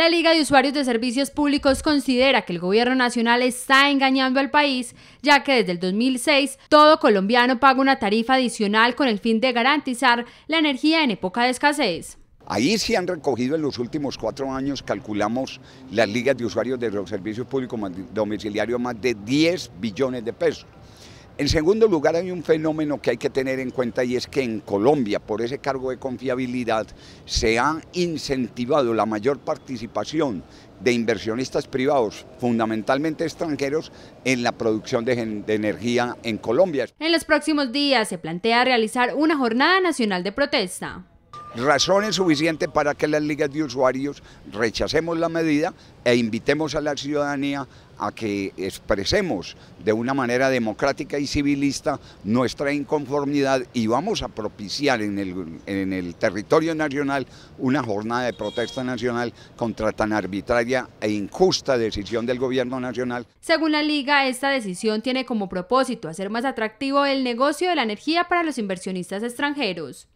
La Liga de Usuarios de Servicios Públicos considera que el gobierno nacional está engañando al país, ya que desde el 2006 todo colombiano paga una tarifa adicional con el fin de garantizar la energía en época de escasez. Ahí se han recogido en los últimos cuatro años, calculamos las ligas de usuarios de servicios públicos domiciliarios, más de 10 billones de pesos. En segundo lugar, hay un fenómeno que hay que tener en cuenta y es que en Colombia, por ese cargo de confiabilidad, se ha incentivado la mayor participación de inversionistas privados, fundamentalmente extranjeros, en la producción de, energía en Colombia. En los próximos días se plantea realizar una jornada nacional de protesta razones suficientes para que las ligas de usuarios rechacemos la medida e invitemos a la ciudadanía a que expresemos de una manera democrática y civilista nuestra inconformidad y vamos a propiciar en el, en el territorio nacional una jornada de protesta nacional contra tan arbitraria e injusta decisión del gobierno nacional. Según la Liga, esta decisión tiene como propósito hacer más atractivo el negocio de la energía para los inversionistas extranjeros.